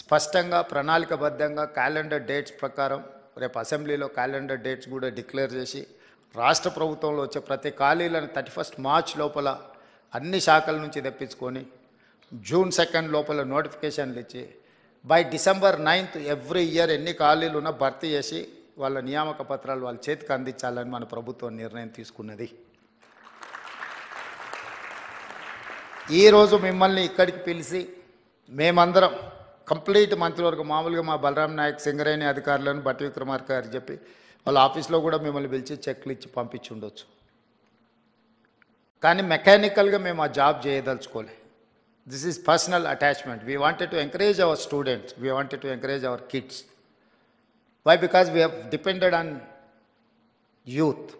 స్పష్టంగా ప్రణాళికబద్ధంగా calendar dates ప్రకారం రేపు అసెంబ్లీలో క్యాలెండర్ డేట్స్ కూడా డిక్లేర్ చేసి రాష్ట్ర ప్రభుత్వంలో వచ్చే ప్రతి ఖాళీలను థర్టీ ఫస్ట్ మార్చ్ లోపల అన్ని శాఖల నుంచి తెప్పించుకొని జూన్ సెకండ్ లోపల నోటిఫికేషన్లు ఇచ్చి by December ninth every year ఎన్ని ఖాళీలు ఉన్నా భర్తీ చేసి వాళ్ళ నియామక పత్రాలు వాళ్ళ చేతికి అందించాలని మన ప్రభుత్వం నిర్ణయం తీసుకున్నది ఈరోజు మిమ్మల్ని ఇక్కడికి పిలిచి మేమందరం కంప్లీట్ వరకు మామూలుగా మా బలరాం నాయక్ సింగరేణి అధికారులను భట్టి విక్రమార్క గారు చెప్పి వాళ్ళ ఆఫీస్లో కూడా మిమ్మల్ని పిలిచి చెక్లు ఇచ్చి పంపించి ఉండొచ్చు కానీ మెకానికల్గా మేము ఆ జాబ్ చేయదలుచుకోలే this is personal attachment we wanted to encourage our students we wanted to encourage our kids why because we have depended on youth